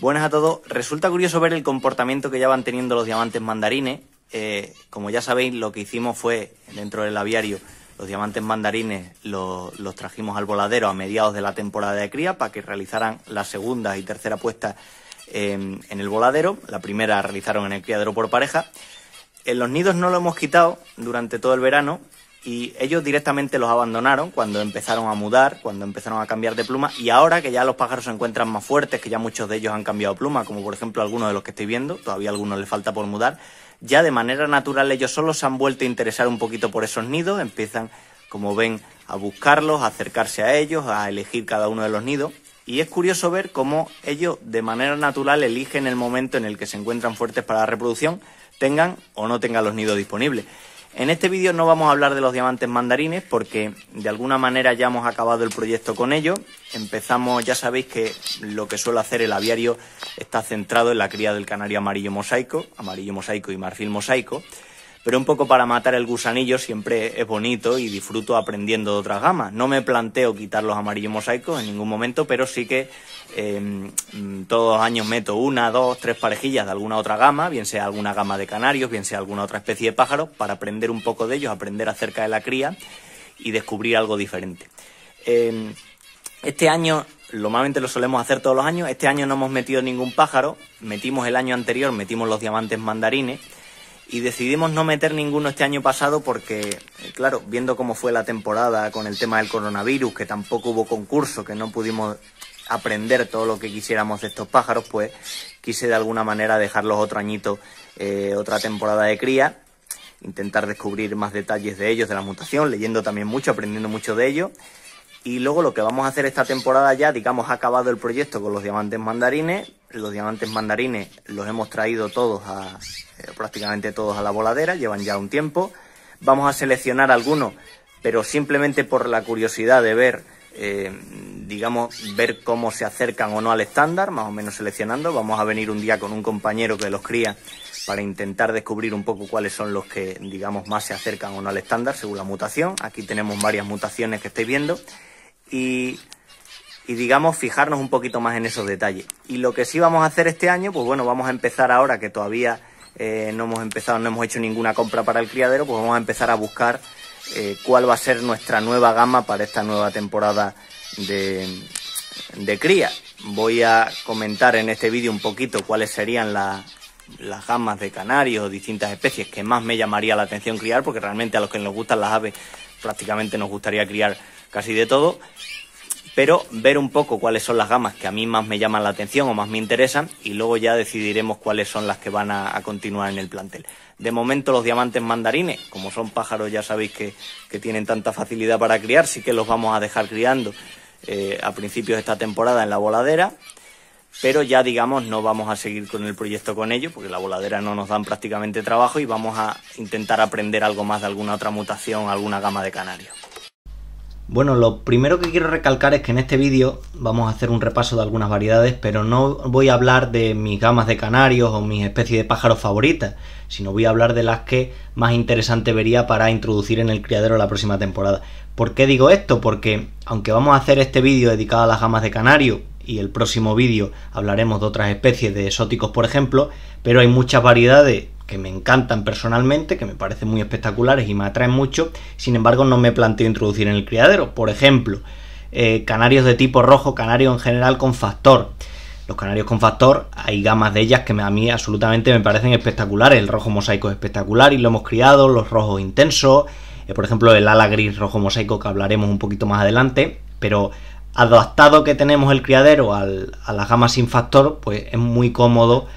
Buenas a todos. Resulta curioso ver el comportamiento que ya van teniendo los diamantes mandarines. Eh, como ya sabéis, lo que hicimos fue, dentro del aviario, los diamantes mandarines los, trajimos al voladero a mediados de la temporada de cría para que realizaran la segunda y tercera puesta en el voladero. La primera realizaron en el criadero por pareja. En los nidos no lo hemos quitado durante todo el verano y ellos directamente los abandonaron cuando empezaron a mudar, cuando empezaron a cambiar de pluma y ahora que ya los pájaros se encuentran más fuertes, que ya muchos de ellos han cambiado pluma, como por ejemplo algunos de los que estoy viendo, todavía algunos les falta por mudar, ya de manera natural ellos solo se han vuelto a interesar un poquito por esos nidos, empiezan, como ven, a buscarlos, a acercarse a ellos, a elegir cada uno de los nidos. Y es curioso ver cómo ellos de manera natural eligen el momento en el que se encuentran fuertes para la reproducción, tengan o no tengan los nidos disponibles. En este vídeo no vamos a hablar de los diamantes mandarines porque de alguna manera ya hemos acabado el proyecto con ellos. Empezamos, ya sabéis que lo que suele hacer el aviario está centrado en la cría del canario amarillo mosaico, amarillo mosaico y marfil mosaico pero un poco para matar el gusanillo siempre es bonito y disfruto aprendiendo de otras gamas. No me planteo quitar los amarillos mosaicos en ningún momento, pero sí que em, todos los años meto una, dos, tres parejillas de alguna otra gama, bien sea alguna gama de canarios, bien sea alguna otra especie de pájaro, para aprender un poco de ellos, aprender acerca de la cría y descubrir algo diferente. Em, este año normalmente lo solemos hacer todos los años. Este año no hemos metido ningún pájaro. Metimos el año anterior, metimos los diamantes mandarines y decidimos no meter ninguno este año pasado porque, eh, claro, viendo cómo fue la temporada con el tema del coronavirus, que tampoco hubo concurso, que no pudimos aprender todo lo que quisiéramos de estos pájaros, pues quise de alguna manera dejarlos otro añito, eh, otra temporada de cría, intentar descubrir más detalles de ellos, de la mutación, leyendo también mucho, aprendiendo mucho de ellos. Y luego lo que vamos a hacer esta temporada ya, digamos, ha acabado el proyecto con los diamantes mandarines, los diamantes mandarines los hemos traído todos, a, eh, prácticamente todos a la voladera, llevan ya un tiempo. Vamos a seleccionar algunos, pero simplemente por la curiosidad de ver, eh, digamos, ver cómo se acercan o no al estándar, más o menos seleccionando. Vamos a venir un día con un compañero que los cría para intentar descubrir un poco cuáles son los que, digamos, más se acercan o no al estándar según la mutación. Aquí tenemos varias mutaciones que estoy viendo y y digamos fijarnos un poquito más en esos detalles. Y lo que sí vamos a hacer este año, pues bueno, vamos a empezar ahora que todavía eh, no hemos empezado, no hemos hecho ninguna compra para el criadero, pues vamos a empezar a buscar eh, cuál va a ser nuestra nueva gama para esta nueva temporada de, cría. Voy a comentar en este vídeo un poquito cuáles serían las gamas de canarios, ...o distintas especies que más me llamaría la atención criar, porque realmente a los que nos gustan las aves prácticamente nos gustaría criar casi de todo pero ver un poco cuáles son las gamas que a mí más me llaman la atención o más me interesan y luego ya decidiremos cuáles son las que van a, continuar en el plantel. De momento los diamantes mandarines, como son pájaros ya sabéis que, que tienen tanta facilidad para criar, sí que los vamos a dejar criando eh, a principios de esta temporada en la voladera, pero ya digamos no vamos a seguir con el proyecto con ellos porque la voladera no nos dan prácticamente trabajo y vamos a intentar aprender algo más de alguna otra mutación, alguna gama de canarios. Bueno, lo primero que quiero recalcar es que en este vídeo vamos a hacer un repaso de algunas variedades, pero no voy a hablar de mis gamas de canarios o mis especies de pájaros favoritas, sino voy a hablar de las que más interesante vería para introducir en el criadero la próxima temporada. ¿Por qué digo esto? Porque aunque vamos a hacer este vídeo dedicado a las gamas de canario y el próximo vídeo hablaremos de otras especies de exóticos, por ejemplo, pero hay muchas variedades que me encantan personalmente, que me parecen muy espectaculares y me atraen mucho, sin embargo no me planteo introducir en el criadero. Por ejemplo, eh, canarios de tipo rojo, canarios en general con factor. Los canarios con factor, hay gamas de ellas que a mí absolutamente me parecen espectaculares. El rojo mosaico es espectacular y lo hemos criado, los rojos intensos, eh, por ejemplo el ala gris rojo mosaico que hablaremos un poquito más adelante, pero adaptado que tenemos el criadero a las gamas sin factor, pues es muy cómodo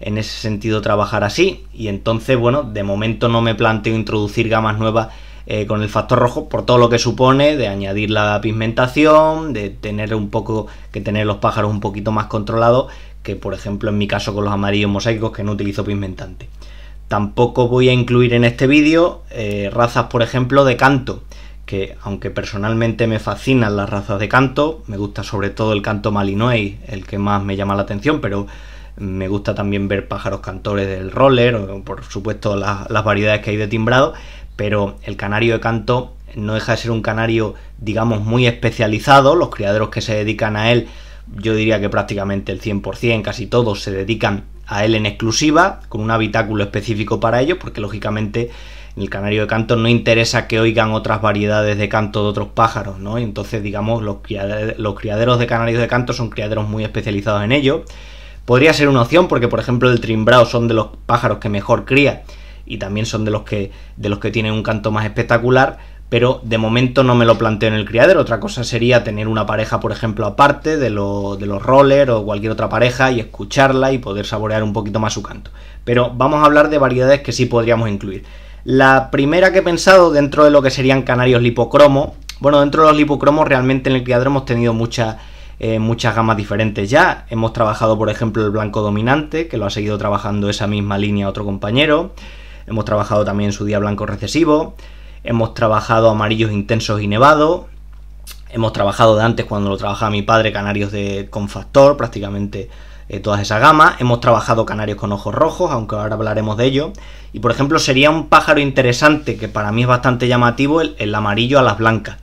en ese sentido trabajar así. Y entonces, bueno, de momento no me planteo introducir gamas nuevas eh, con el factor rojo por todo lo que supone de añadir la pigmentación, de tener un poco que tener los pájaros un poquito más controlados que por ejemplo en mi caso con los amarillos mosaicos que no utilizo pigmentante. Tampoco voy a incluir en este vídeo eh, razas por ejemplo de canto, que aunque personalmente me fascinan las razas de canto, me gusta sobre todo el canto malinois, el que más me llama la atención, pero me gusta también ver pájaros cantores del roller, o por supuesto las variedades que hay de timbrado, pero el canario de canto no deja de ser un canario, digamos, muy especializado. Los criaderos que se dedican a él, yo diría que prácticamente el 100%, casi todos, se dedican a él en exclusiva, con un habitáculo específico para ellos porque lógicamente el canario de canto no interesa que oigan otras variedades de canto de otros pájaros, ¿no? Entonces, digamos, los criaderos de canarios de canto son criaderos muy especializados en ello. Podría ser una opción porque, por ejemplo, el trimbrao son de los pájaros que mejor cría y también son de los que, de los que tienen un canto más espectacular, pero de momento no me lo planteo en el criadero. Otra cosa sería tener una pareja, por ejemplo, aparte de, los rollers o cualquier otra pareja y escucharla y poder saborear un poquito más su canto. Pero vamos a hablar de variedades que sí podríamos incluir. La primera que he pensado dentro de lo que serían canarios lipocromo, bueno, dentro de los lipocromos realmente en el criadero hemos tenido mucha eh, muchas gamas diferentes ya. Hemos trabajado, por ejemplo, el blanco dominante, que lo ha seguido trabajando esa misma línea otro compañero. Hemos trabajado también su día blanco recesivo. Hemos trabajado amarillos intensos y nevados. Hemos trabajado de antes cuando lo trabajaba mi padre, canarios de, con factor, prácticamente eh, todas esas gamas. Hemos trabajado canarios con ojos rojos, aunque ahora hablaremos de ello. Y por ejemplo, sería un pájaro interesante, que para mí es bastante llamativo, el, el amarillo a las blancas.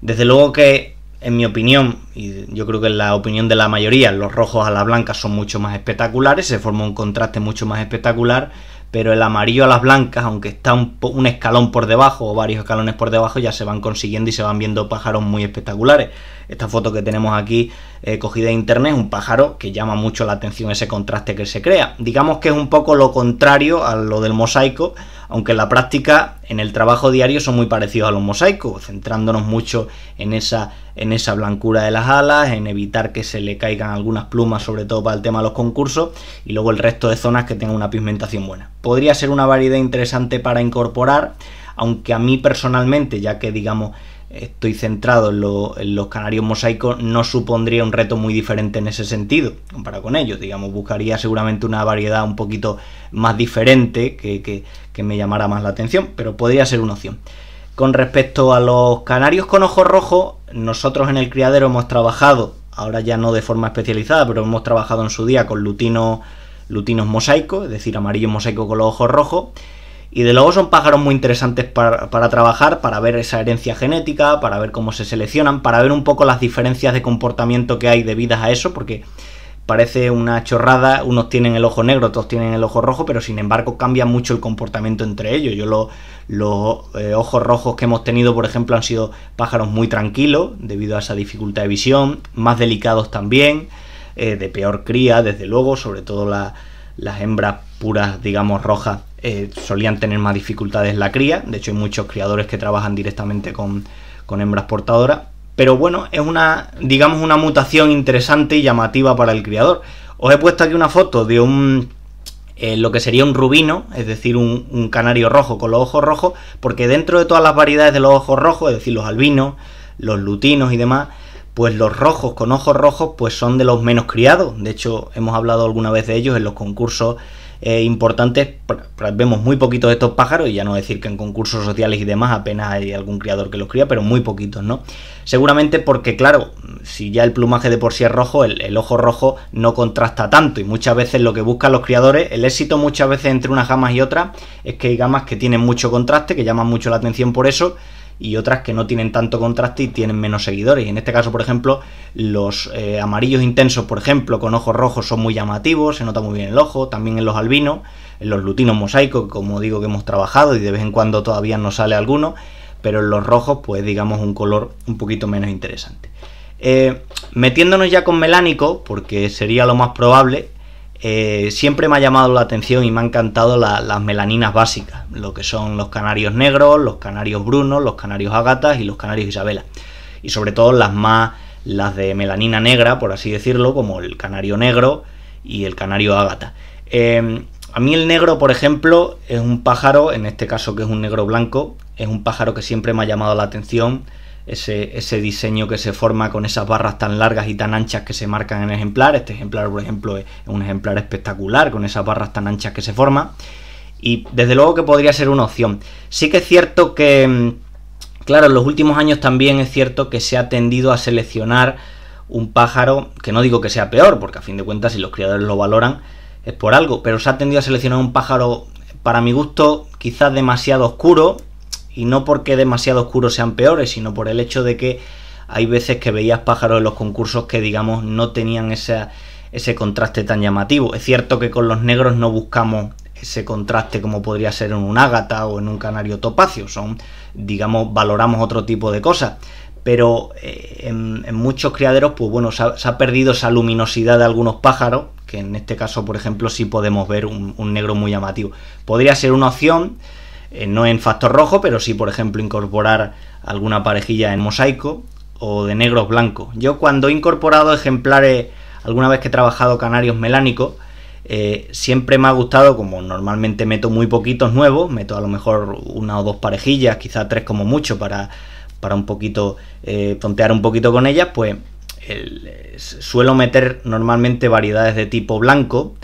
Desde luego que en mi opinión, y yo creo que en la opinión de la mayoría, los rojos a las blancas son mucho más espectaculares, se forma un contraste mucho más espectacular, pero el amarillo a las blancas, aunque está un, escalón por debajo o varios escalones por debajo, ya se van consiguiendo y se van viendo pájaros muy espectaculares. Esta foto que tenemos aquí eh, cogida de internet es un pájaro que llama mucho la atención ese contraste que se crea. Digamos que es un poco lo contrario a lo del mosaico, aunque en la práctica, en el trabajo diario, son muy parecidos a los mosaicos, centrándonos mucho en esa, en esa blancura de las alas, en evitar que se le caigan algunas plumas, sobre todo para el tema de los concursos, y luego el resto de zonas que tengan una pigmentación buena. Podría ser una variedad interesante para incorporar, aunque a mí personalmente, ya que digamos estoy centrado en, los canarios mosaicos, no supondría un reto muy diferente en ese sentido, comparado con ellos. Digamos, buscaría seguramente una variedad un poquito más diferente que, me llamara más la atención, pero podría ser una opción. Con respecto a los canarios con ojos rojos, nosotros en el criadero hemos trabajado, ahora ya no de forma especializada, pero hemos trabajado en su día con lutinos, lutinos mosaicos, es decir, amarillo mosaico con los ojos rojos y de luego son pájaros muy interesantes para, trabajar, para ver esa herencia genética, para ver cómo se seleccionan, para ver un poco las diferencias de comportamiento que hay debidas a eso, porque parece una chorrada, unos tienen el ojo negro, otros tienen el ojo rojo, pero sin embargo cambia mucho el comportamiento entre ellos. Yo lo, los eh, ojos rojos que hemos tenido, por ejemplo, han sido pájaros muy tranquilos debido a esa dificultad de visión, más delicados también, eh, de peor cría, desde luego, sobre todo las hembras puras, digamos, rojas eh, solían tener más dificultades la cría, de hecho hay muchos criadores que trabajan directamente con, hembras portadoras, pero bueno, es una, digamos, una mutación interesante y llamativa para el criador. Os he puesto aquí una foto de un, eh, lo que sería un rubino, es decir, un, un, canario rojo con los ojos rojos, porque dentro de todas las variedades de los ojos rojos, es decir, los albinos, los lutinos y demás, pues los rojos con ojos rojos pues son de los menos criados. De hecho, hemos hablado alguna vez de ellos en los concursos eh, importantes, vemos muy poquitos de estos pájaros, y ya no decir que en concursos sociales y demás apenas hay algún criador que los cría, pero muy poquitos, ¿no? Seguramente porque, claro, si ya el plumaje de por sí es rojo, el, el ojo rojo no contrasta tanto, y muchas veces lo que buscan los criadores, el éxito muchas veces entre unas gamas y otras, es que hay gamas que tienen mucho contraste, que llaman mucho la atención por eso, y otras que no tienen tanto contraste y tienen menos seguidores. en este caso, por ejemplo, los eh, amarillos intensos, por ejemplo, con ojos rojos son muy llamativos, se nota muy bien el ojo, también en los albinos, en los lutinos mosaicos, como digo que hemos trabajado y de vez en cuando todavía nos sale alguno, pero en los rojos, pues digamos un color un poquito menos interesante. Eh, metiéndonos ya con melánico, porque sería lo más probable, eh, siempre me ha llamado la atención y me han encantado las melaninas básicas, lo que son los canarios negros, los canarios brunos, los canarios agatas y los canarios isabela. Y sobre todo las más, las de melanina negra, por así decirlo, como el canario negro y el canario ágata. Eh, a mí el negro, por ejemplo, es un pájaro, en este caso que es un negro blanco, es un pájaro que siempre me ha llamado la atención ese, diseño que se forma con esas barras tan largas y tan anchas que se marcan en ejemplar. Este ejemplar, por ejemplo, es un ejemplar espectacular con esas barras tan anchas que se forma. Y desde luego que podría ser una opción. Sí que es cierto que, mm, claro, en los últimos años también es cierto que se ha tendido a seleccionar un pájaro, que no digo que sea peor, porque a fin de cuentas si los criadores lo valoran es por algo, pero se ha tendido a seleccionar un pájaro para mi gusto quizás demasiado oscuro, y no porque demasiado oscuros sean peores, sino por el hecho de que hay veces que veías pájaros en los concursos que, digamos, no tenían ese... ese contraste tan llamativo. Es cierto que con los negros no buscamos ese contraste como podría ser en un ágata o en un canario topacio. Son, digamos, valoramos otro tipo de cosas. Pero eh, en, muchos criaderos, pues bueno, se ha, perdido esa luminosidad de algunos pájaros, que en este caso, por ejemplo, sí podemos ver un negro muy llamativo. Podría ser una opción, eh, no en factor rojo, pero sí, por ejemplo, incorporar alguna parejilla en mosaico o de negros blancos. Yo cuando he incorporado ejemplares, alguna vez que he trabajado canarios melánicos, eh, siempre me ha gustado, como normalmente meto muy poquitos nuevos, meto a lo mejor una o dos parejillas, quizá tres como mucho, para, para un poquito, eh, tontear un poquito con ellas, pues suelo meter normalmente variedades de tipo blanco,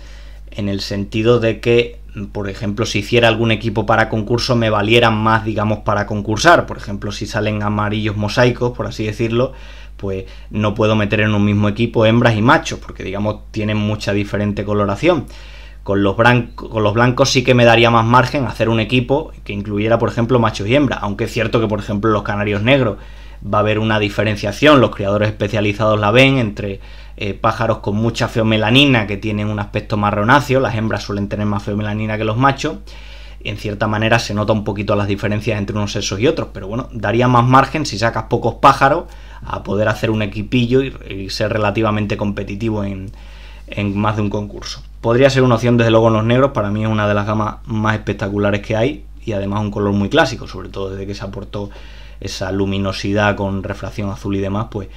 en el sentido de que por ejemplo, si hiciera algún equipo para concurso, me valieran más, digamos, para concursar. Por ejemplo, si salen amarillos mosaicos, por así decirlo, pues no puedo meter en un mismo equipo hembras y machos, porque, digamos, tienen mucha diferente coloración. Con los, blancos, con los blancos sí que me daría más margen hacer un equipo que incluyera, por ejemplo, machos y hembras. Aunque es cierto que, por ejemplo, los canarios negros va a haber una diferenciación, los criadores especializados la ven entre eh, pájaros con mucha feomelanina que tienen un aspecto marronáceo, las hembras suelen tener más feomelanina que los machos, en cierta manera se nota un poquito las diferencias entre unos sexos y otros, pero bueno, daría más margen si sacas pocos pájaros a poder hacer un equipillo y, ser relativamente competitivo en, en más de un concurso. Podría ser una opción desde luego en los negros, para mí es una de las gamas más espectaculares que hay y además un color muy clásico, sobre todo desde que se aportó esa luminosidad con refracción azul y demás, pues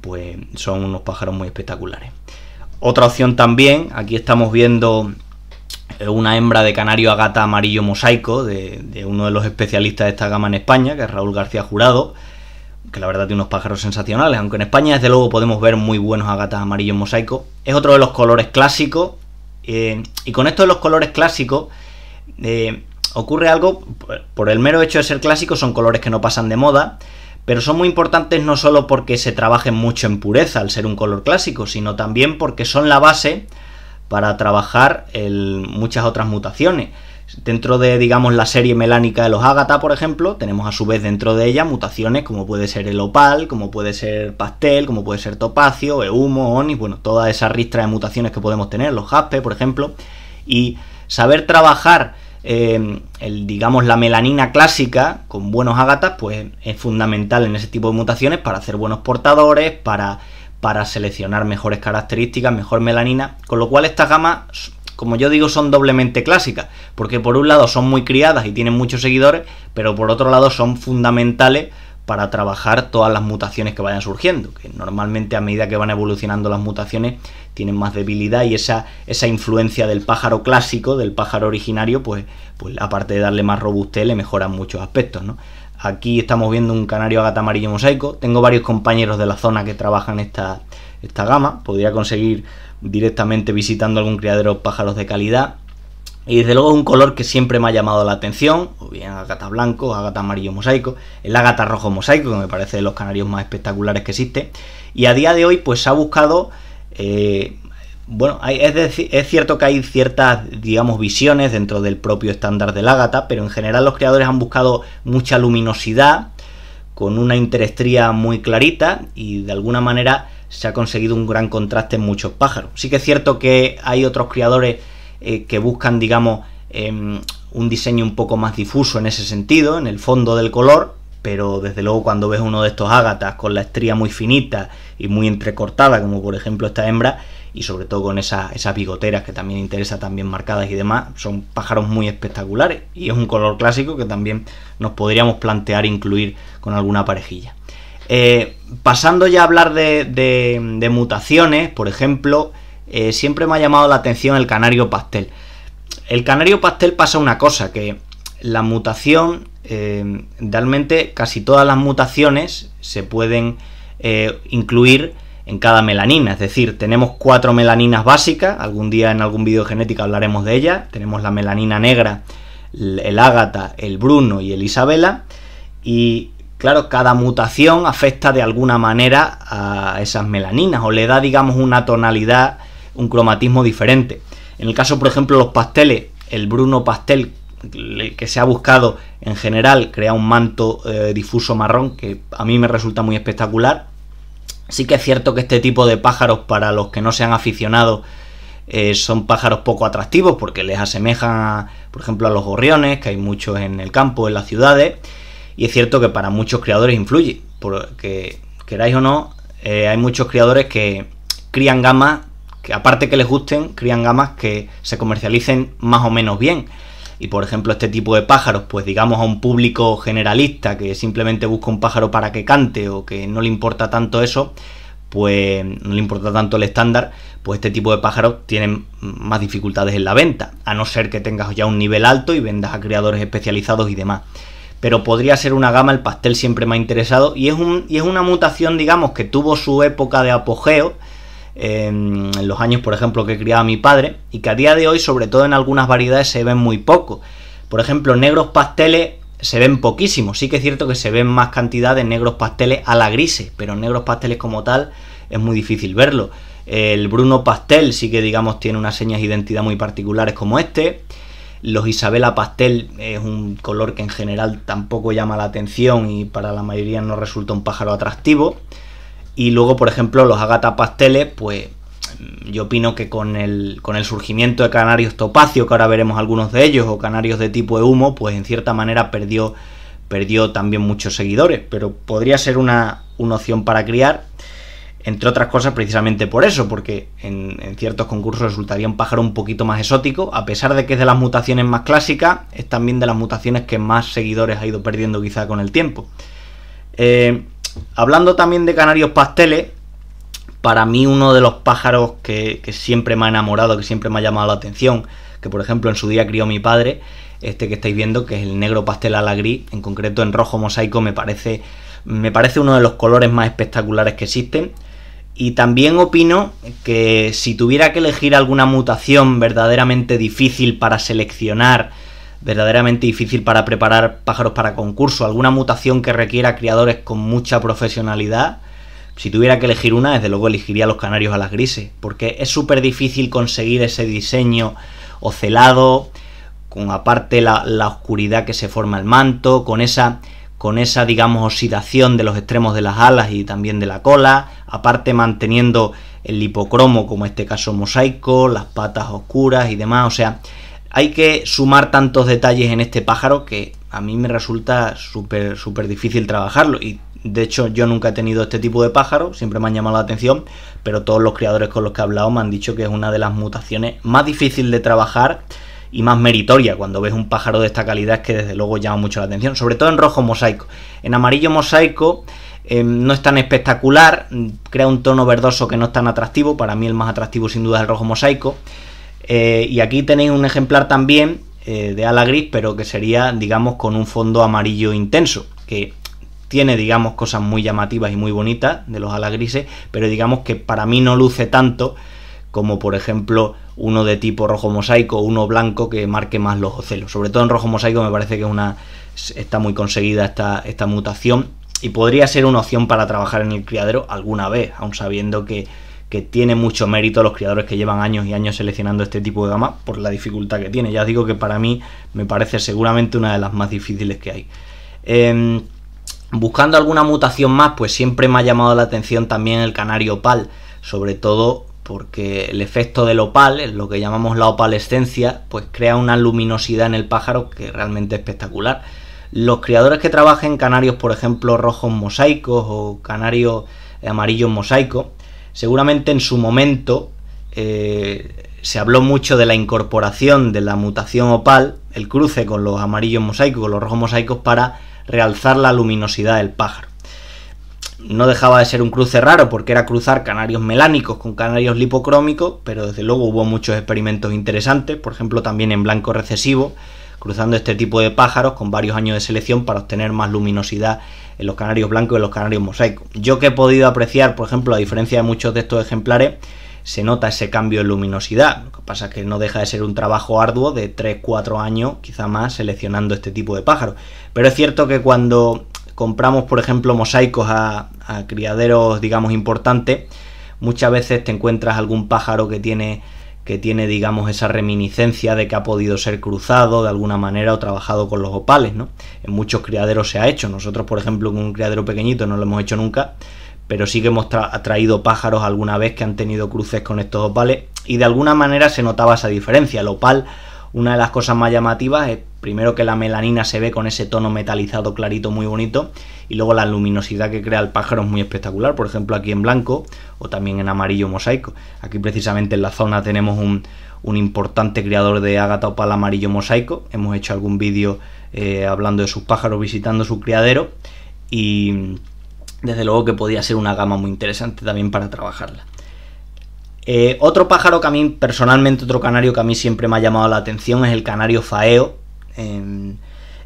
pues son unos pájaros muy espectaculares. Otra opción también, aquí estamos viendo eh, una hembra de canario agata amarillo mosaico de, uno de los especialistas de esta gama en España, que es Raúl García Jurado, que la verdad tiene unos pájaros sensacionales, aunque en España desde luego podemos ver muy buenos agatas amarillos mosaico. Es otro de los colores clásicos, eh, y con esto de los colores clásicos eh, ocurre algo, por el mero hecho de ser clásicos, son colores que no pasan de moda, pero son muy importantes no solo porque se trabajen mucho en pureza al ser un color clásico, sino también porque son la base para trabajar muchas otras mutaciones. Dentro de, digamos, la serie melánica de los ágata, por ejemplo, tenemos a su vez dentro de ella mutaciones como puede ser el opal, como puede ser pastel, como puede ser topacio, eumo, onis, bueno, toda esa ristra de mutaciones que podemos tener, los jaspe, por ejemplo, y saber trabajar Em, el, digamos, la melanina clásica con buenos ágatas, pues es fundamental en ese tipo de mutaciones para hacer buenos portadores, para, para seleccionar mejores características, mejor melanina, con lo cual estas gamas, como yo digo, son doblemente clásicas, porque por un lado son muy criadas y tienen muchos seguidores, pero por otro lado son fundamentales para trabajar todas las mutaciones que vayan surgiendo, que normalmente a medida que van evolucionando las mutaciones tienen más debilidad y esa, esa influencia del pájaro clásico, del pájaro originario, pues, pues aparte de darle más robustez, le mejoran muchos aspectos, ¿no? Aquí estamos viendo un canario agata amarillo mosaico. Tengo varios compañeros de la zona que trabajan esta, esta gama. Podría conseguir directamente visitando algún criadero pájaros de calidad. Y desde luego es un color que siempre me ha llamado la atención, o bien agata blanco, agata amarillo mosaico, el agata rojo mosaico, que me parece de los canarios más espectaculares que existe. Y a día de hoy, pues se ha buscado. Eh, bueno, es, es, cierto que hay ciertas, digamos, visiones dentro del propio estándar del ágata, pero en general los creadores han buscado mucha luminosidad, con una interestría muy clarita y de alguna manera se ha conseguido un gran contraste en muchos pájaros. Sí que es cierto que hay otros criadores eh, que buscan, digamos, em, un diseño un poco más difuso en ese sentido, en el fondo del color, pero desde luego cuando ves uno de estos ágatas con la estría muy finita y muy entrecortada, como por ejemplo esta hembra, y sobre todo con esas, bigoteras que también interesa, también marcadas y demás, son pájaros muy espectaculares y es un color clásico que también nos podríamos plantear incluir con alguna parejilla. Eh, pasando ya a hablar de, de mutaciones, por ejemplo, eh, siempre me ha llamado la atención el canario pastel. El canario pastel pasa una cosa, que la mutación, eh, realmente casi todas las mutaciones se pueden eh, incluir en cada melanina. Es decir, tenemos cuatro melaninas básicas, algún día en algún vídeo genética hablaremos de ellas. Tenemos la melanina negra, el ágata, el bruno y el isabela. Y claro, cada mutación afecta de alguna manera a esas melaninas o le da, digamos, una tonalidad un cromatismo diferente. En el caso, por ejemplo, los pasteles, el Bruno Pastel que se ha buscado en general crea un manto eh, difuso marrón que a mí me resulta muy espectacular. Sí que es cierto que este tipo de pájaros para los que no sean aficionados eh, son pájaros poco atractivos porque les asemejan, por ejemplo, a los gorriones, que hay muchos en el campo, en las ciudades. Y es cierto que para muchos criadores influye, porque queráis o no, eh, hay muchos criadores que crían gamas aparte que les gusten, crían gamas que se comercialicen más o menos bien. Y por ejemplo, este tipo de pájaros, pues digamos a un público generalista que simplemente busca un pájaro para que cante o que no le importa tanto eso, pues no le importa tanto el estándar, pues este tipo de pájaros tienen más dificultades en la venta, a no ser que tengas ya un nivel alto y vendas a creadores especializados y demás. Pero podría ser una gama, el pastel siempre me ha interesado, y es, un, y es una mutación, digamos, que tuvo su época de apogeo, en los años, por ejemplo, que criaba mi padre, y que a día de hoy, sobre todo en algunas variedades, se ven muy poco. Por ejemplo, negros pasteles se ven poquísimos. Sí que es cierto que se ven más cantidad de negros pasteles a la grises, pero negros pasteles como tal es muy difícil verlo. El Bruno Pastel sí que, digamos, tiene unas señas de identidad muy particulares como este. Los Isabela Pastel es un color que en general tampoco llama la atención y para la mayoría no resulta un pájaro atractivo. Y luego, por ejemplo, los Agata Pasteles, pues yo opino que con el, con el surgimiento de canarios topacio, que ahora veremos algunos de ellos, o canarios de tipo de humo, pues en cierta manera perdió, perdió también muchos seguidores, pero podría ser una, opción para criar, entre otras cosas precisamente por eso, porque en, ciertos concursos resultaría un pájaro un poquito más exótico, a pesar de que es de las mutaciones más clásicas, es también de las mutaciones que más seguidores ha ido perdiendo quizá con el tiempo. Eh, hablando también de canarios pasteles, para mí uno de los pájaros que, siempre me ha enamorado, que siempre me ha llamado la atención, que por ejemplo en su día crió mi padre, este que estáis viendo, que es el negro pastel a la gris, en concreto en rojo mosaico, parece, me parece uno de los colores más espectaculares que existen. Y también opino que si tuviera que elegir alguna mutación verdaderamente difícil para seleccionar, verdaderamente difícil para preparar pájaros para concurso, alguna mutación que requiera criadores con mucha profesionalidad. Si tuviera que elegir una, desde luego elegiría los canarios a las grises, porque es súper difícil conseguir ese diseño ocelado, con aparte la, oscuridad que se forma el manto, con esa, con esa, digamos, oxidación de los extremos de las alas y también de la cola, aparte manteniendo el hipocromo, como este caso mosaico, las patas oscuras y demás, o sea, hay que sumar tantos detalles en este pájaro que a mí me resulta súper, súper difícil trabajarlo. Y de hecho yo nunca he tenido este tipo de pájaro, siempre me han llamado la atención, pero todos los creadores con los que he hablado me han dicho que es una de las mutaciones más difícil de trabajar y más meritoria cuando ves un pájaro de esta calidad que desde luego llama mucho la atención, sobre todo en rojo mosaico. En amarillo mosaico em, no es tan espectacular, crea un tono verdoso que no es tan atractivo, para mí el más atractivo sin duda es el rojo mosaico. Eh, y aquí tenéis un ejemplar también eh, de ala gris, pero que sería, digamos, con un fondo amarillo intenso, que tiene, digamos, cosas muy llamativas y muy bonitas de los alas grises, pero digamos que para mí no luce tanto como, por ejemplo, uno de tipo rojo mosaico o uno blanco que marque más los ocelos. Sobre todo en rojo mosaico me parece que una, está muy conseguida esta, esta mutación y podría ser una opción para trabajar en el criadero alguna vez, aun sabiendo que que tiene mucho mérito los criadores que llevan años y años seleccionando este tipo de gama por la dificultad que tiene. Ya os digo que para mí me parece seguramente una de las más difíciles que hay. Em, buscando alguna mutación más, pues siempre me ha llamado la atención también el canario opal, sobre todo porque el efecto del opal, lo que llamamos la opalescencia, pues crea una luminosidad en el pájaro que es realmente espectacular. Los criadores que trabajen canarios, por ejemplo, rojos mosaicos o canarios amarillos mosaicos, Seguramente en su momento eh, se habló mucho de la incorporación de la mutación opal, el cruce con los amarillos mosaicos, con los rojos mosaicos, para realzar la luminosidad del pájaro. No dejaba de ser un cruce raro porque era cruzar canarios melánicos con canarios lipocrómicos, pero desde luego hubo muchos experimentos interesantes, por ejemplo también en blanco recesivo, cruzando este tipo de pájaros con varios años de selección para obtener más luminosidad en los canarios blancos y en los canarios mosaicos. Yo que he podido apreciar, por ejemplo, a diferencia de muchos de estos ejemplares, se nota ese cambio en luminosidad. Lo que pasa es que no deja de ser un trabajo arduo de 3-4 años, quizá más, seleccionando este tipo de pájaros. Pero es cierto que cuando compramos, por ejemplo, mosaicos a, a criaderos, digamos, importantes, muchas veces te encuentras algún pájaro que tiene que tiene, digamos, esa reminiscencia de que ha podido ser cruzado de alguna manera o trabajado con los opales, ¿no? En muchos criaderos se ha hecho. Nosotros, por ejemplo, con un criadero pequeñito no lo hemos hecho nunca, pero sí que hemos traído pájaros alguna vez que han tenido cruces con estos opales y de alguna manera se notaba esa diferencia. El opal una de las cosas más llamativas es primero que la melanina se ve con ese tono metalizado clarito muy bonito y luego la luminosidad que crea el pájaro es muy espectacular, por ejemplo aquí en blanco o también en amarillo mosaico. Aquí precisamente en la zona tenemos un, importante criador de ágata opal amarillo mosaico, hemos hecho algún vídeo eh, hablando de sus pájaros visitando su criadero y desde luego que podía ser una gama muy interesante también para trabajarla. Eh, otro pájaro que a mí, personalmente, otro canario que a mí siempre me ha llamado la atención es el canario faeo. Em,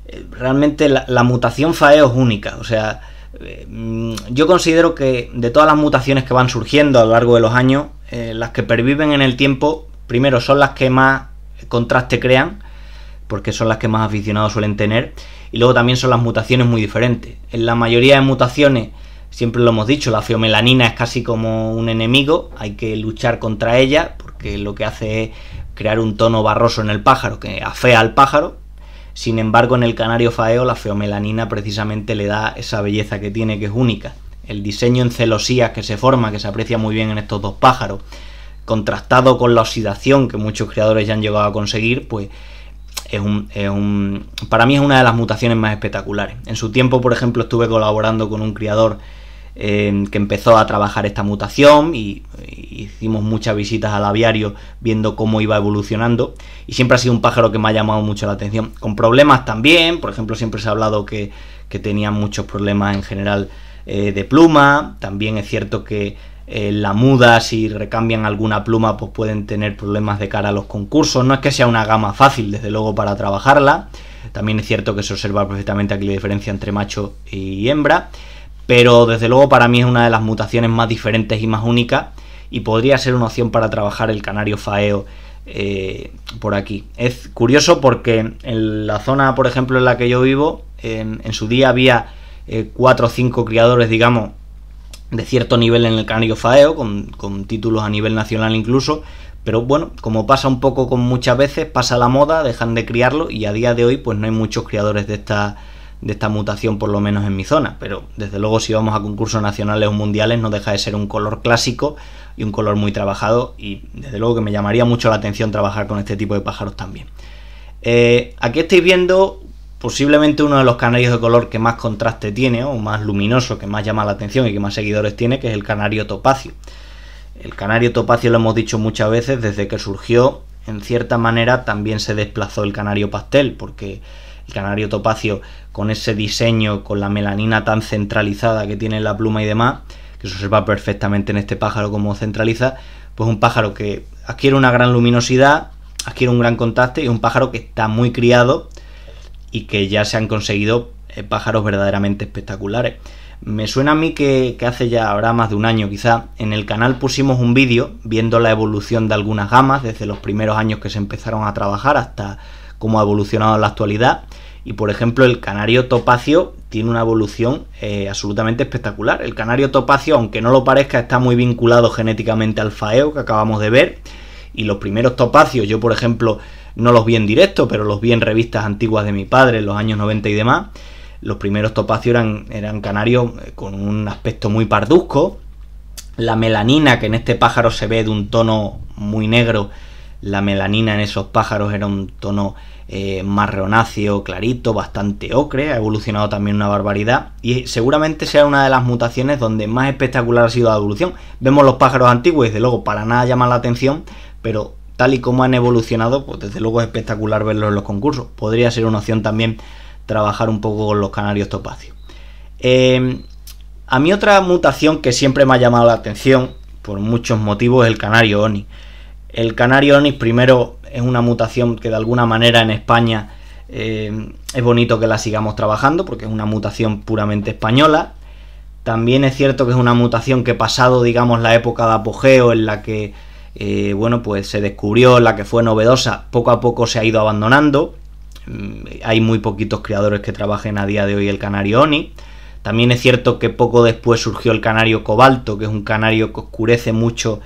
eh, realmente la, mutación faeo es única, o sea, em, yo considero que de todas las mutaciones que van surgiendo a lo largo de los años, eh, las que perviven en el tiempo, primero son las que más contraste crean, porque son las que más aficionados suelen tener, y luego también son las mutaciones muy diferentes. En la mayoría de mutaciones siempre lo hemos dicho, la feomelanina es casi como un enemigo, hay que luchar contra ella porque lo que hace es crear un tono barroso en el pájaro que afea al pájaro. Sin embargo, en el canario faeo la feomelanina precisamente le da esa belleza que tiene, que es única. El diseño en celosías que se forma, que se aprecia muy bien en estos dos pájaros, contrastado con la oxidación que muchos criadores ya han llegado a conseguir, pues es un, para mí es una de las mutaciones más espectaculares. En su tiempo, por ejemplo, estuve colaborando con un criador Em, que empezó a trabajar esta mutación y, hicimos muchas visitas al aviario viendo cómo iba evolucionando y siempre ha sido un pájaro que me ha llamado mucho la atención. Con problemas también, por ejemplo, siempre se ha hablado que, que tenían muchos problemas en general eh, de pluma, también es cierto que eh, la muda, si recambian alguna pluma, pues pueden tener problemas de cara a los concursos. No es que sea una gama fácil, desde luego, para trabajarla. También es cierto que se observa perfectamente aquí la diferencia entre macho y hembra pero desde luego para mí es una de las mutaciones más diferentes y más únicas y podría ser una opción para trabajar el canario faeo eh, por aquí. Es curioso porque en la zona, por ejemplo, en la que yo vivo, en su día había eh, cuatro o cinco criadores, digamos, de cierto nivel en el canario faeo, con, con títulos a nivel nacional incluso, pero bueno, como pasa un poco con muchas veces, pasa la moda, dejan de criarlo y a día de hoy pues no hay muchos criadores de esta de esta mutación, por lo menos en mi zona. Pero desde luego, si vamos a concursos nacionales o mundiales, no deja de ser un color clásico y un color muy trabajado. Y desde luego que me llamaría mucho la atención trabajar con este tipo de pájaros también. Eh, aquí estáis viendo posiblemente uno de los canarios de color que más contraste tiene, o más luminoso, que más llama la atención y que más seguidores tiene, que es el canario topacio. El canario topacio lo hemos dicho muchas veces, desde que surgió, en cierta manera también se desplazó el canario pastel, porque el canario topacio con ese diseño, con la melanina tan centralizada que tiene la pluma y demás, que se observa perfectamente en este pájaro como centraliza, pues un pájaro que adquiere una gran luminosidad, adquiere un gran contacto y un pájaro que está muy criado y que ya se han conseguido eh, pájaros verdaderamente espectaculares. Me suena a mí que, que, hace ya, ahora más de un año quizá, en el canal pusimos un vídeo viendo la evolución de algunas gamas, desde los primeros años que se empezaron a trabajar hasta cómo ha evolucionado en la actualidad. Y por ejemplo, el canario topacio tiene una evolución eh, absolutamente espectacular. El canario topacio, aunque no lo parezca, está muy vinculado genéticamente al faeo que acabamos de ver. Y los primeros topacios, yo por ejemplo, no los vi en directo, pero los vi en revistas antiguas de mi padre en los años 90 y demás. Los primeros topacios eran, eran canarios eh, con un aspecto muy parduzco. La melanina, que en este pájaro se ve de un tono muy negro, la melanina en esos pájaros era un tono eh, clarito, bastante ocre, ha evolucionado también una barbaridad y seguramente sea una de las mutaciones donde más espectacular ha sido la evolución. Vemos los pájaros antiguos y desde luego para nada llama la atención, pero tal y como han evolucionado, pues desde luego es espectacular verlos en los concursos. Podría ser una opción también trabajar un poco con los canarios topacio em, a mí otra mutación que siempre me ha llamado la atención, por muchos motivos, es el canario Oni. El canario oni primero es una mutación que de alguna manera en España eh, es bonito que la sigamos trabajando porque es una mutación puramente española. También es cierto que es una mutación que pasado, digamos, la época de apogeo en la que, eh, bueno, pues se descubrió, la que fue novedosa, poco a poco se ha ido abandonando. Mm, hay muy poquitos criadores que trabajen a día de hoy el canario Oni. También es cierto que poco después surgió el canario cobalto, que es un canario que oscurece mucho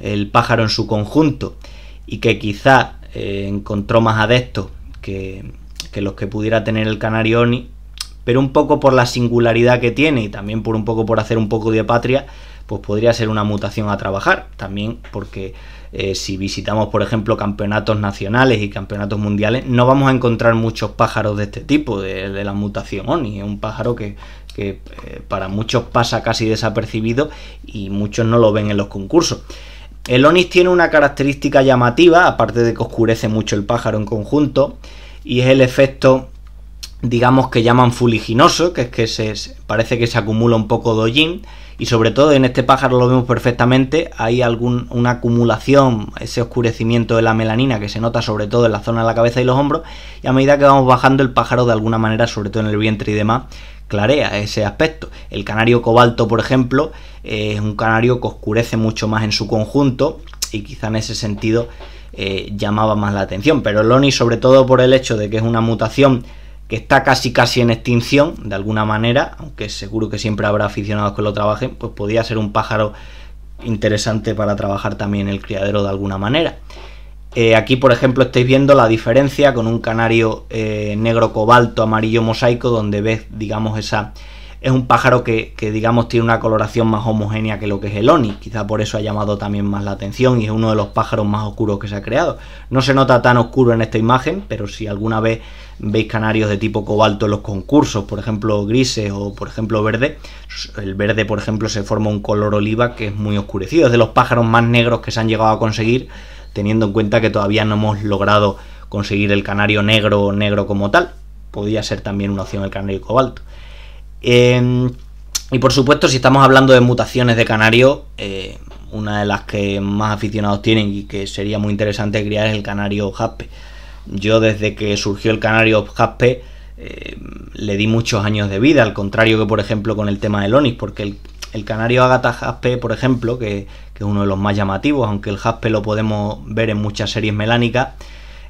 el pájaro en su conjunto y que quizá eh, encontró más adeptos que, los que pudiera tener el oni, pero un poco por la singularidad que tiene y también por un poco por hacer un poco de patria, pues podría ser una mutación a trabajar. También porque eh, si visitamos, por ejemplo, campeonatos nacionales y campeonatos mundiales, no vamos a encontrar muchos pájaros de este tipo, de, la mutación ONI. Es un pájaro que, eh, para muchos pasa casi desapercibido y muchos no lo ven en los concursos. El Onis tiene una característica llamativa, aparte de que oscurece mucho el pájaro en conjunto, y es el efecto, digamos que llaman fuliginoso, que es que se, parece que se acumula un poco de hollín, y sobre todo en este pájaro lo vemos perfectamente, hay algún, una acumulación, ese oscurecimiento de la melanina que se nota sobre todo en la zona de la cabeza y los hombros, y a medida que vamos bajando el pájaro de alguna manera, sobre todo en el vientre y demás, clarea ese aspecto. El canario cobalto, por ejemplo, eh, es un canario que oscurece mucho más en su conjunto y quizá en ese sentido eh, llamaba más la atención. Pero Loni sobre todo por el hecho de que es una mutación que está casi casi en extinción, de alguna manera, aunque seguro que siempre habrá aficionados que lo trabajen, pues podía ser un pájaro interesante para trabajar también el criadero de alguna manera. Eh, aquí, por ejemplo, estáis viendo la diferencia con un canario eh, negro cobalto, amarillo mosaico, donde ves, digamos, esa... Es un pájaro que, digamos, tiene una coloración más homogénea que lo que es el oni. Quizá por eso ha llamado también más la atención y es uno de los pájaros más oscuros que se ha creado. No se nota tan oscuro en esta imagen, pero si alguna vez veis canarios de tipo cobalto en los concursos, por ejemplo grises o por ejemplo verde, el verde por ejemplo se forma un color oliva que es muy oscurecido, es de los pájaros más negros que se han llegado a conseguir teniendo en cuenta que todavía no hemos logrado conseguir el canario negro negro como tal. Podría ser también una opción el canario cobalto. Em, y por supuesto, si estamos hablando de mutaciones de canario, eh, una de las que más aficionados tienen y que sería muy interesante criar es el canario jaspe. Yo desde que surgió el canario jaspe eh, le di muchos años de vida, al contrario que por ejemplo con el tema del Onix, porque el el canario Agatha Jaspe, por ejemplo, que, es uno de los más llamativos, aunque el Jaspe lo podemos ver en muchas series melánicas,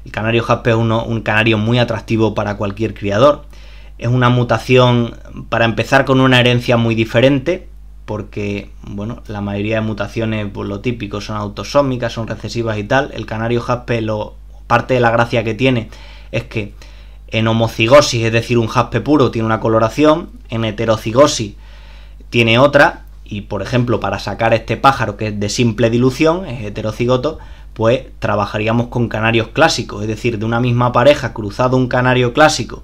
el canario Jaspe es uno, un canario muy atractivo para cualquier criador. Es una mutación, para empezar, con una herencia muy diferente, porque, bueno, la mayoría de mutaciones, por lo típico, son autosómicas, son recesivas y tal. El canario Jaspe, lo, parte de la gracia que tiene es que en homocigosis, es decir, un jaspe puro, tiene una coloración, en heterocigosis tiene otra y por ejemplo para sacar este pájaro que es de simple dilución, es heterocigoto, pues trabajaríamos con canarios clásicos, es decir, de una misma pareja cruzado un canario clásico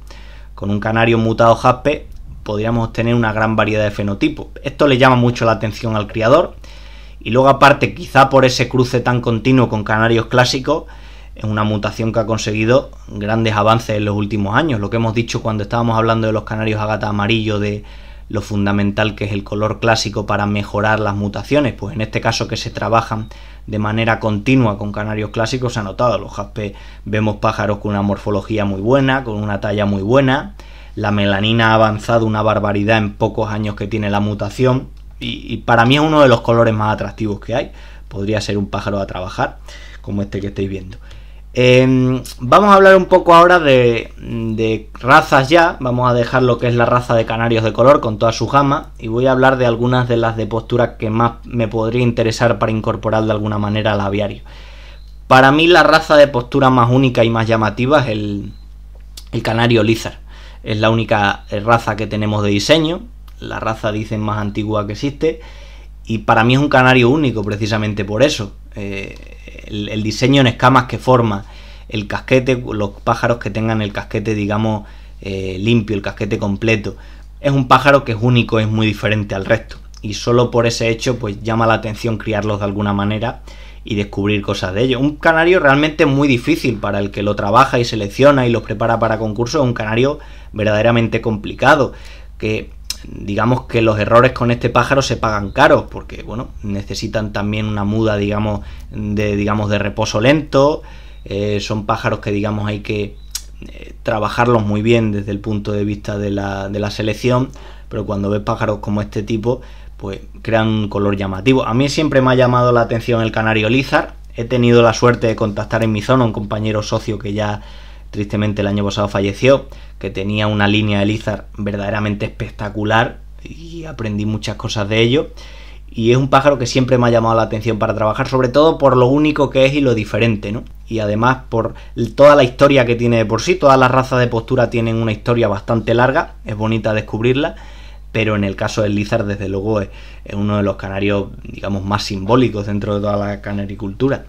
con un canario mutado jaspe, podríamos obtener una gran variedad de fenotipos. Esto le llama mucho la atención al criador y luego aparte quizá por ese cruce tan continuo con canarios clásicos, es una mutación que ha conseguido grandes avances en los últimos años. Lo que hemos dicho cuando estábamos hablando de los canarios agata amarillo de lo fundamental que es el color clásico para mejorar las mutaciones, pues en este caso que se trabajan de manera continua con canarios clásicos se ha notado, los jaspe vemos pájaros con una morfología muy buena, con una talla muy buena, la melanina ha avanzado una barbaridad en pocos años que tiene la mutación y, y para mí es uno de los colores más atractivos que hay, podría ser un pájaro a trabajar como este que estáis viendo. Em, vamos a hablar un poco ahora de, razas ya, vamos a dejar lo que es la raza de canarios de color con toda su gama y voy a hablar de algunas de las de postura que más me podría interesar para incorporar de alguna manera al aviario. Para mí la raza de postura más única y más llamativa es el, canario Lizar. es la única eh, raza que tenemos de diseño, la raza dicen más antigua que existe y para mí es un canario único precisamente por eso. Eh, el, diseño en escamas que forma, el casquete, los pájaros que tengan el casquete, digamos, eh, limpio, el casquete completo. Es un pájaro que es único, es muy diferente al resto. Y solo por ese hecho, pues llama la atención criarlos de alguna manera y descubrir cosas de ellos. Un canario realmente muy difícil para el que lo trabaja y selecciona y los prepara para concursos. Un canario verdaderamente complicado. Que digamos que los errores con este pájaro se pagan caros porque, bueno, necesitan también una muda, digamos, de, digamos, de reposo lento. Eh, son pájaros que, digamos, hay que eh, trabajarlos muy bien desde el punto de vista de la, de la selección, pero cuando ves pájaros como este tipo, pues crean un color llamativo. A mí siempre me ha llamado la atención el canario lizar He tenido la suerte de contactar en mi zona un compañero socio que ya tristemente el año pasado falleció que tenía una línea de lizar verdaderamente espectacular y aprendí muchas cosas de ello. Y es un pájaro que siempre me ha llamado la atención para trabajar, sobre todo por lo único que es y lo diferente, ¿no? Y además por toda la historia que tiene de por sí, todas las razas de postura tienen una historia bastante larga, es bonita descubrirla, pero en el caso del lizar desde luego, es, uno de los canarios, digamos, más simbólicos dentro de toda la canaricultura.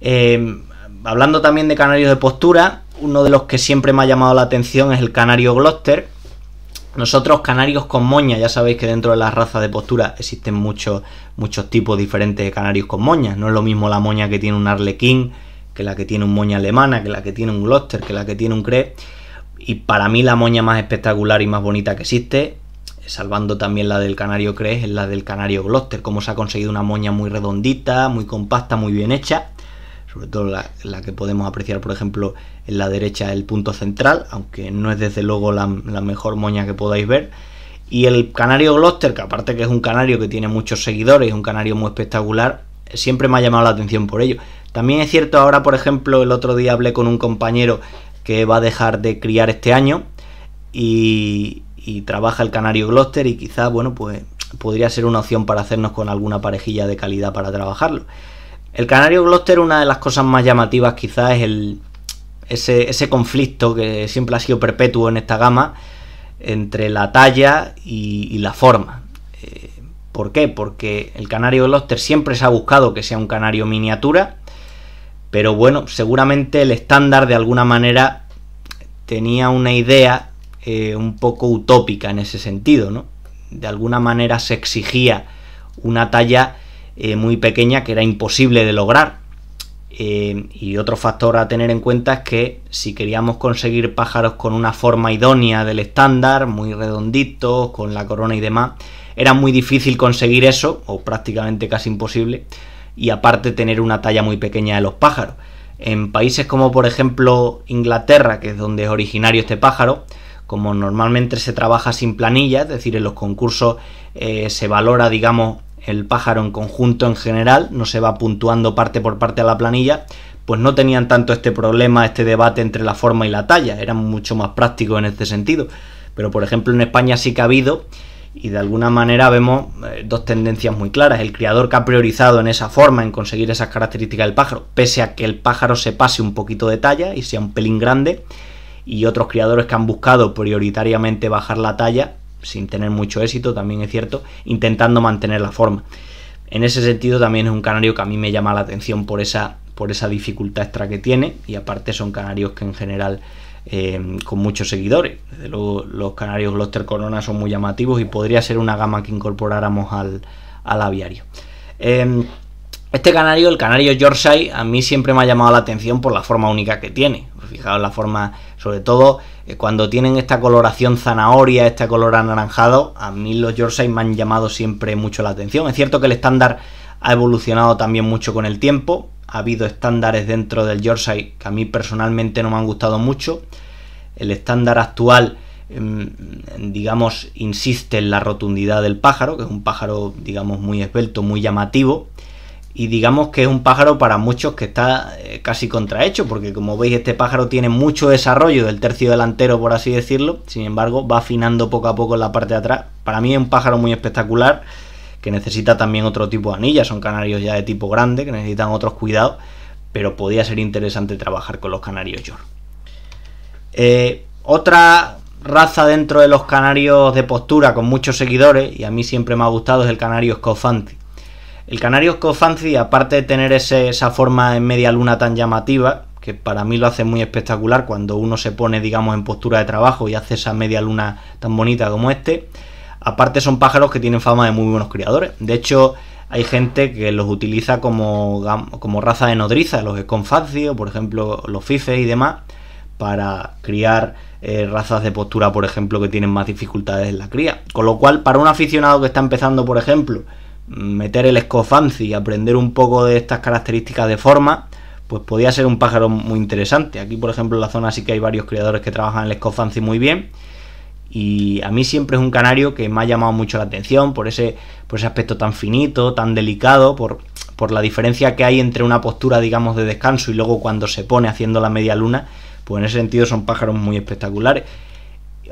Eh, hablando también de canarios de postura, uno de los que siempre me ha llamado la atención es el canario Gloster. Nosotros, canarios con moña, ya sabéis que dentro de las razas de postura existen muchos, muchos tipos diferentes de canarios con moña. No es lo mismo la moña que tiene un arlequín, que la que tiene un moña alemana, que la que tiene un Gloster, que la que tiene un Cre. Y para mí la moña más espectacular y más bonita que existe, salvando también la del canario Cre, es la del canario Gloster. Como se ha conseguido una moña muy redondita, muy compacta, muy bien hecha sobre todo la, que podemos apreciar, por ejemplo, en la derecha el punto central, aunque no es desde luego la, mejor moña que podáis ver. Y el canario Gloster, que aparte que es un canario que tiene muchos seguidores, un canario muy espectacular, siempre me ha llamado la atención por ello. También es cierto, ahora por ejemplo, el otro día hablé con un compañero que va a dejar de criar este año y, trabaja el canario Gloster y quizás bueno, pues podría ser una opción para hacernos con alguna parejilla de calidad para trabajarlo. El canario Gloucester, una de las cosas más llamativas quizás es el, ese, conflicto que siempre ha sido perpetuo en esta gama entre la talla y, la forma. Eh, ¿Por qué? Porque el canario Gloucester siempre se ha buscado que sea un canario miniatura, pero bueno, seguramente el estándar de alguna manera tenía una idea eh, un poco utópica en ese sentido, ¿no? De alguna manera se exigía una talla eh, muy pequeña que era imposible de lograr. Eh, y otro factor a tener en cuenta es que si queríamos conseguir pájaros con una forma idónea del estándar, muy redonditos, con la corona y demás, era muy difícil conseguir eso, o prácticamente casi imposible, y aparte tener una talla muy pequeña de los pájaros. En países como por ejemplo Inglaterra, que es donde es originario este pájaro, como normalmente se trabaja sin planilla, es decir, en los concursos eh, se valora, digamos, el pájaro en conjunto en general, no se va puntuando parte por parte a la planilla, pues no tenían tanto este problema, este debate entre la forma y la talla, eran mucho más prácticos en este sentido. Pero por ejemplo en España sí que ha habido, y de alguna manera vemos eh, dos tendencias muy claras, el criador que ha priorizado en esa forma, en conseguir esas características del pájaro, pese a que el pájaro se pase un poquito de talla y sea un pelín grande, y otros criadores que han buscado prioritariamente bajar la talla sin tener mucho éxito, también es cierto, intentando mantener la forma. En ese sentido también es un canario que a mí me llama la atención por esa, por esa dificultad extra que tiene y aparte son canarios que en general eh, con muchos seguidores. Desde luego los canarios Gloster Corona son muy llamativos y podría ser una gama que incorporáramos al, aviario. Em, este canario, el canario Yorkshire, a mí siempre me ha llamado la atención por la forma única que tiene. Fijaos la forma, sobre todo eh, cuando tienen esta coloración zanahoria, este color anaranjado, a mí los Yorkshire me han llamado siempre mucho la atención. Es cierto que el estándar ha evolucionado también mucho con el tiempo, ha habido estándares dentro del Yorkshire que a mí personalmente no me han gustado mucho. El estándar actual em, digamos, insiste en la rotundidad del pájaro, que es un pájaro, digamos, muy esbelto, muy llamativo y digamos que es un pájaro para muchos que está eh, casi contrahecho, porque como veis este pájaro tiene mucho desarrollo del tercio delantero, por así decirlo, sin embargo va afinando poco a poco en la parte de atrás. Para mí es un pájaro muy espectacular, que necesita también otro tipo de anillas, son canarios ya de tipo grande, que necesitan otros cuidados, pero podría ser interesante trabajar con los canarios York. Eh, otra raza dentro de los canarios de postura con muchos seguidores, y a mí siempre me ha gustado, es el canario Scofanti el Canario Sconfancy, aparte de tener esa forma en media luna tan llamativa, que para mí lo hace muy espectacular cuando uno se pone, digamos, en postura de trabajo y hace esa media luna tan bonita como este, aparte son pájaros que tienen fama de muy buenos criadores. De hecho, hay gente que los utiliza como, como raza de nodriza, los o, por ejemplo, los fifes y demás, para criar eh, razas de postura, por ejemplo, que tienen más dificultades en la cría. Con lo cual, para un aficionado que está empezando, por ejemplo, meter el escofanzi y aprender un poco de estas características de forma, pues podía ser un pájaro muy interesante. Aquí, por ejemplo, en la zona sí que hay varios criadores que trabajan el escofanzi muy bien. Y a mí siempre es un canario que me ha llamado mucho la atención por ese, por ese aspecto tan finito, tan delicado, por la diferencia que hay entre una postura, digamos, de descanso y luego cuando se pone haciendo la media luna. Pues en ese sentido son pájaros muy espectaculares.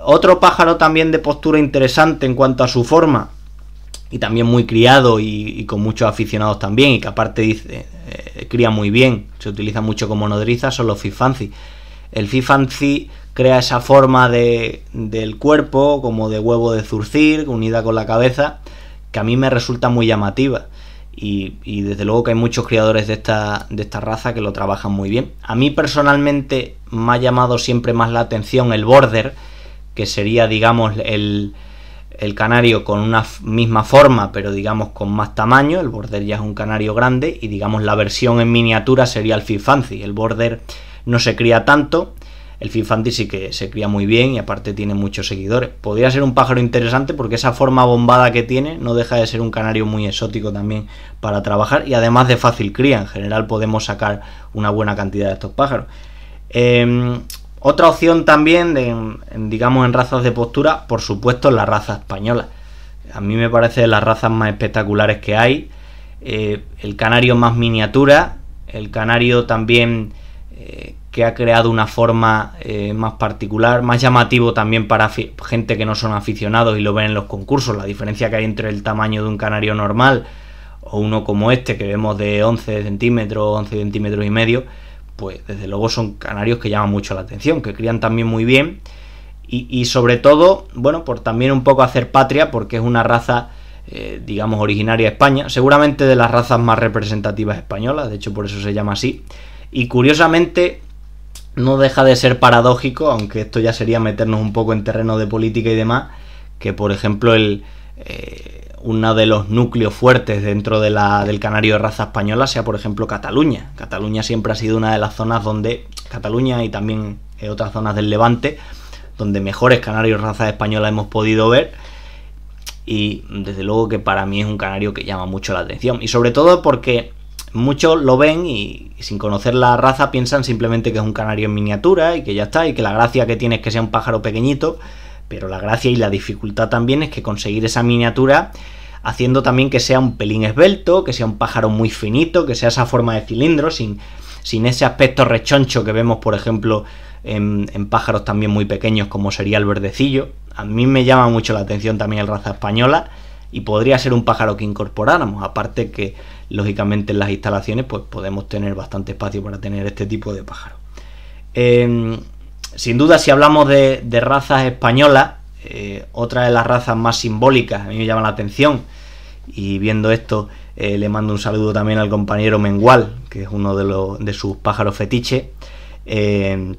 Otro pájaro también de postura interesante en cuanto a su forma, y también muy criado y, con muchos aficionados también, y que aparte dice, eh, eh, cría muy bien, se utiliza mucho como nodriza, son los fifancy. El fifancy crea esa forma de, del cuerpo, como de huevo de zurcir, unida con la cabeza, que a mí me resulta muy llamativa. Y, desde luego que hay muchos criadores de esta, de esta raza que lo trabajan muy bien. A mí personalmente me ha llamado siempre más la atención el border, que sería, digamos, el, el canario con una misma forma, pero digamos con más tamaño. El border ya es un canario grande y digamos la versión en miniatura sería el Fifancy. El border no se cría tanto. El Fifancy sí que se cría muy bien y aparte tiene muchos seguidores. Podría ser un pájaro interesante porque esa forma bombada que tiene no deja de ser un canario muy exótico también para trabajar y además de fácil cría. En general podemos sacar una buena cantidad de estos pájaros. Em, otra opción también, digamos, en razas de postura, por supuesto, la raza española. A mí me parece de las razas más espectaculares que hay. Eh, el canario más miniatura, el canario también eh, que ha creado una forma eh, más particular, más llamativo también para gente que no son aficionados y lo ven en los concursos. La diferencia que hay entre el tamaño de un canario normal o uno como este que vemos de 11 centímetros, 11 centímetros y medio pues desde luego son canarios que llaman mucho la atención, que crían también muy bien y, sobre todo, bueno, por también un poco hacer patria, porque es una raza, eh, digamos, originaria de España, seguramente de las razas más representativas españolas, de hecho por eso se llama así, y curiosamente no deja de ser paradójico, aunque esto ya sería meternos un poco en terreno de política y demás, que por ejemplo el... Eh, uno de los núcleos fuertes dentro del canario de raza española sea, por ejemplo, Cataluña. Cataluña siempre ha sido una de las zonas donde, Cataluña y también eh, otras zonas del Levante, donde mejores canarios de raza española hemos podido ver. Y desde luego que para mí es un canario que llama mucho la atención. Y sobre todo porque muchos lo ven y sin conocer la raza piensan simplemente que es un canario en miniatura y que ya está, y que la gracia que tiene es que sea un pájaro pequeñito pero la gracia y la dificultad también es que conseguir esa miniatura haciendo también que sea un pelín esbelto, que sea un pájaro muy finito, que sea esa forma de cilindro, sin, sin ese aspecto rechoncho que vemos, por ejemplo, en, pájaros también muy pequeños como sería el verdecillo. A mí me llama mucho la atención también el raza española y podría ser un pájaro que incorporáramos, aparte que lógicamente en las instalaciones pues podemos tener bastante espacio para tener este tipo de pájaro. Em, sin duda, si hablamos de, razas españolas, eh, otra de las razas más simbólicas, a mí me llama la atención, y viendo esto, eh, le mando un saludo también al compañero Mengual, que es uno de, de sus pájaros fetiche. Eh,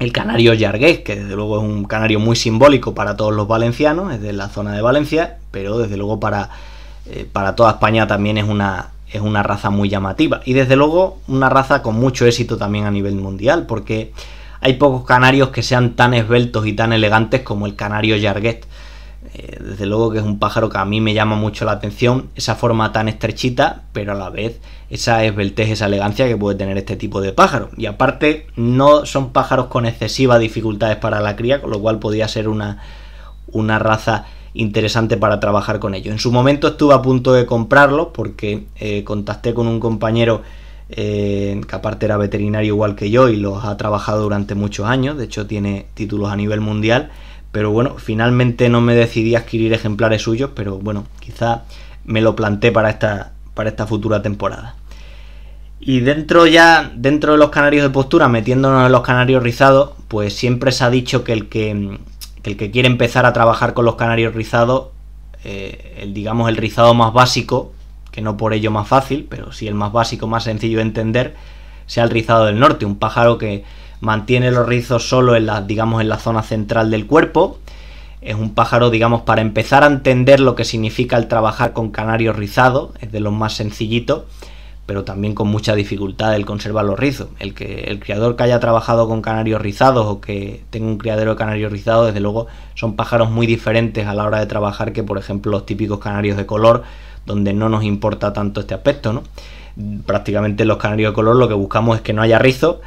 el canario Yargués, que desde luego es un canario muy simbólico para todos los valencianos, es de la zona de Valencia, pero desde luego para, para toda España también es una, es una raza muy llamativa. Y desde luego una raza con mucho éxito también a nivel mundial, porque hay pocos canarios que sean tan esbeltos y tan elegantes como el canario Jarguet. Eh, desde luego que es un pájaro que a mí me llama mucho la atención, esa forma tan estrechita, pero a la vez esa esbeltez, esa elegancia que puede tener este tipo de pájaro. Y aparte, no son pájaros con excesivas dificultades para la cría, con lo cual podría ser una, una raza interesante para trabajar con ellos. En su momento estuve a punto de comprarlo porque eh, contacté con un compañero eh, que aparte era veterinario igual que yo y los ha trabajado durante muchos años, de hecho tiene títulos a nivel mundial, pero bueno, finalmente no me decidí a adquirir ejemplares suyos, pero bueno, quizá me lo planté para esta, para esta futura temporada. Y dentro ya, dentro de los canarios de postura, metiéndonos en los canarios rizados, pues siempre se ha dicho que el que, el que quiere empezar a trabajar con los canarios rizados, eh, el, digamos el rizado más básico, que no por ello más fácil, pero sí el más básico, más sencillo de entender, sea el rizado del norte, un pájaro que mantiene los rizos solo en la, digamos, en la zona central del cuerpo. Es un pájaro, digamos, para empezar a entender lo que significa el trabajar con canarios rizados, es de los más sencillitos, pero también con mucha dificultad el conservar los rizos. El que el criador que haya trabajado con canarios rizados o que tenga un criadero de canarios rizados, desde luego, son pájaros muy diferentes a la hora de trabajar que, por ejemplo, los típicos canarios de color donde no nos importa tanto este aspecto, ¿no? Prácticamente los canarios de color lo que buscamos es que no haya rizo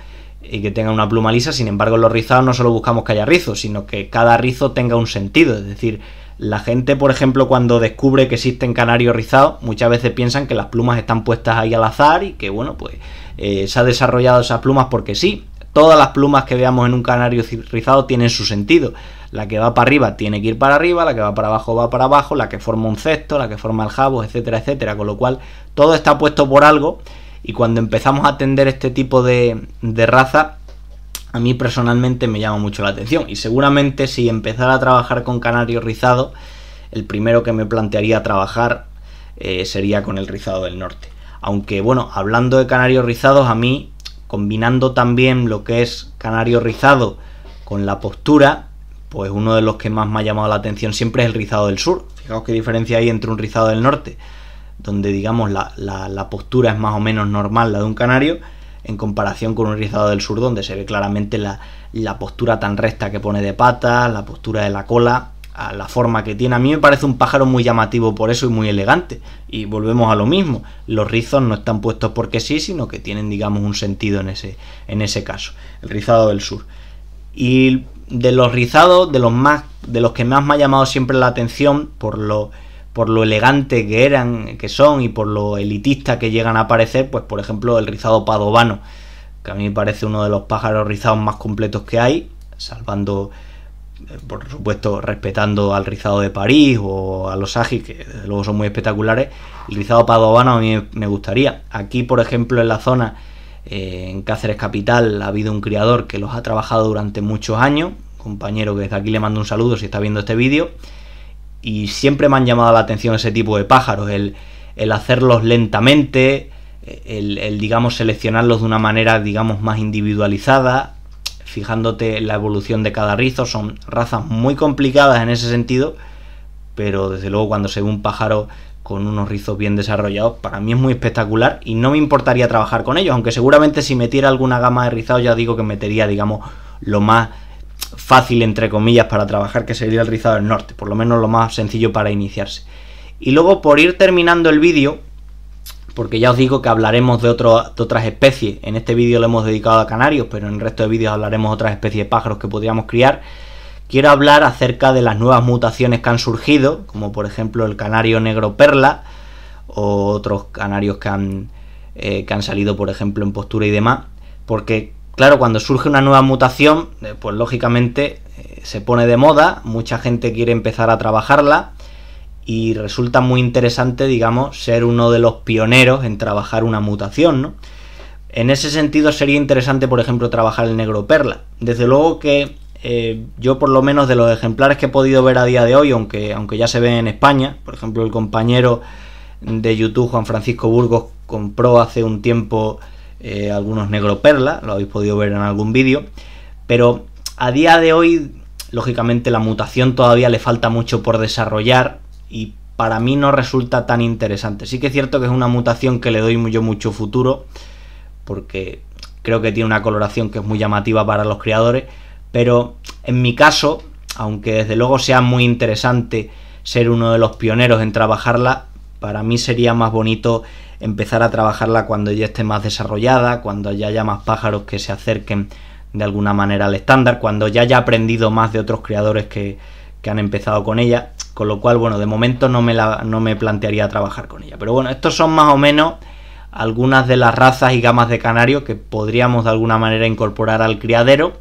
y que tenga una pluma lisa, sin embargo en los rizados no solo buscamos que haya rizo, sino que cada rizo tenga un sentido, es decir, la gente, por ejemplo, cuando descubre que existen canarios rizados, muchas veces piensan que las plumas están puestas ahí al azar y que, bueno, pues eh, se ha desarrollado esas plumas porque sí. Todas las plumas que veamos en un canario rizado tienen su sentido. La que va para arriba tiene que ir para arriba, la que va para abajo va para abajo, la que forma un cesto, la que forma el jabo, etcétera, etcétera. Con lo cual, todo está puesto por algo y cuando empezamos a atender este tipo de, raza, a mí personalmente me llama mucho la atención. Y seguramente si empezara a trabajar con canario rizado, el primero que me plantearía trabajar eh, sería con el rizado del norte. Aunque bueno, hablando de canarios rizados, a mí, combinando también lo que es canario rizado con la postura, pues uno de los que más me ha llamado la atención siempre es el rizado del sur. Fijaos qué diferencia hay entre un rizado del norte, donde digamos la, postura es más o menos normal la de un canario, en comparación con un rizado del sur, donde se ve claramente la, postura tan recta que pone de pata, la postura de la cola, la forma que tiene. A mí me parece un pájaro muy llamativo por eso y muy elegante. Y volvemos a lo mismo, los rizos no están puestos porque sí, sino que tienen digamos un sentido en ese, en ese caso, el rizado del sur. Y de los rizados, de los más, de los que más me ha llamado siempre la atención por lo, por lo elegante que eran, que son y por lo elitista que llegan a parecer, pues por ejemplo el rizado padovano, que a mí me parece uno de los pájaros rizados más completos que hay, salvando, eh, por supuesto, respetando al rizado de París o a los agis, que luego son muy espectaculares. El rizado padovano a mí me gustaría. Aquí, por ejemplo, en la zona eh, en Cáceres Capital ha habido un criador que los ha trabajado durante muchos años, compañero que desde aquí le mando un saludo si está viendo este vídeo, y siempre me han llamado la atención ese tipo de pájaros, el, hacerlos lentamente, el, digamos, seleccionarlos de una manera, digamos, más individualizada, fijándote en la evolución de cada rizo, son razas muy complicadas en ese sentido, pero desde luego cuando se ve un pájaro con unos rizos bien desarrollados, para mí es muy espectacular y no me importaría trabajar con ellos, aunque seguramente si metiera alguna gama de rizados ya digo que metería, digamos, lo más fácil, entre comillas, para trabajar, que sería el rizado del norte, por lo menos lo más sencillo para iniciarse. Y luego, por ir terminando el vídeo, porque ya os digo que hablaremos de, otras especies, en este vídeo lo hemos dedicado a canarios, pero en el resto de vídeos hablaremos de otras especies de pájaros que podríamos criar, quiero hablar acerca de las nuevas mutaciones que han surgido, como por ejemplo el canario negro perla o otros canarios que han, eh, han salido, por ejemplo, en postura y demás, porque claro, cuando surge una nueva mutación, eh, pues lógicamente eh, se pone de moda, mucha gente quiere empezar a trabajarla y resulta muy interesante, digamos, ser uno de los pioneros en trabajar una mutación, ¿no? En ese sentido sería interesante, por ejemplo, trabajar el negro perla. Desde luego que eh, yo por lo menos de los ejemplares que he podido ver a día de hoy, aunque, aunque ya se ve en España, por ejemplo el compañero de YouTube Juan Francisco Burgos compró hace un tiempo eh, algunos negro perla, lo habéis podido ver en algún vídeo, pero a día de hoy lógicamente la mutación todavía le falta mucho por desarrollar y para mí no resulta tan interesante. Sí que es cierto que es una mutación que le doy yo mucho futuro porque creo que tiene una coloración que es muy llamativa para los criadores, pero en mi caso, aunque desde luego sea muy interesante ser uno de los pioneros en trabajarla, para mí sería más bonito empezar a trabajarla cuando ya esté más desarrollada, cuando ya haya más pájaros que se acerquen de alguna manera al estándar, cuando ya haya aprendido más de otros criadores que, han empezado con ella, con lo cual, bueno, de momento no me, no me plantearía trabajar con ella. Pero bueno, estos son más o menos algunas de las razas y gamas de canario que podríamos de alguna manera incorporar al criadero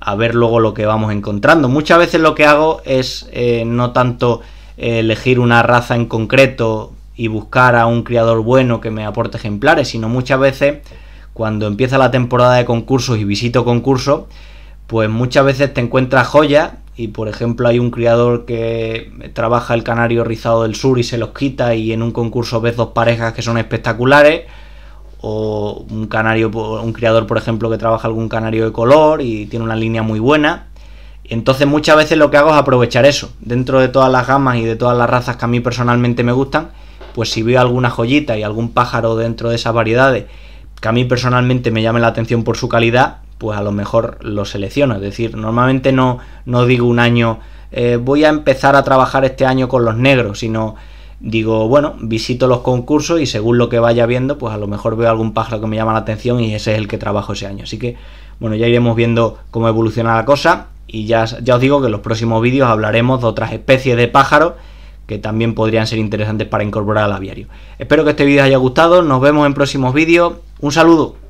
a ver luego lo que vamos encontrando. Muchas veces lo que hago es eh, no tanto eh, elegir una raza en concreto y buscar a un criador bueno que me aporte ejemplares, sino muchas veces cuando empieza la temporada de concursos y visito concursos, pues muchas veces te encuentras joyas y por ejemplo hay un criador que trabaja el canario rizado del sur y se los quita y en un concurso ves dos parejas que son espectaculares o un canario, un criador, por ejemplo, que trabaja algún canario de color y tiene una línea muy buena. Entonces muchas veces lo que hago es aprovechar eso. Dentro de todas las gamas y de todas las razas que a mí personalmente me gustan, pues si veo alguna joyita y algún pájaro dentro de esas variedades que a mí personalmente me llame la atención por su calidad, pues a lo mejor lo selecciono. Es decir, normalmente no, no digo un año, eh, voy a empezar a trabajar este año con los negros, sino digo, bueno, visito los concursos y según lo que vaya viendo, pues a lo mejor veo algún pájaro que me llama la atención y ese es el que trabajo ese año. Así que, bueno, ya iremos viendo cómo evoluciona la cosa y ya, ya os digo que en los próximos vídeos hablaremos de otras especies de pájaros que también podrían ser interesantes para incorporar al aviario. Espero que este vídeo os haya gustado, nos vemos en próximos vídeos, un saludo.